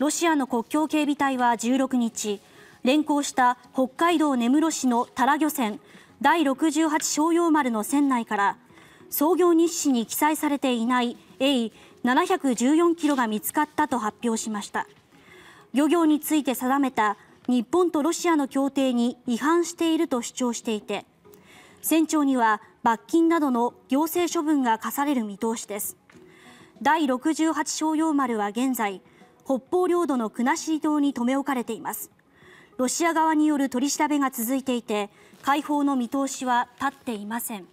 ロシアの国境警備隊は16日連行した北海道根室市のタラ漁船第68商用丸の船内から創業日誌に記載されていない A714 キロが見つかったと発表しました漁業について定めた日本とロシアの協定に違反していると主張していて船長には罰金などの行政処分が課される見通しです第68商用丸は現在北方領土の国後島に留め置かれていますロシア側による取り調べが続いていて解放の見通しは立っていません。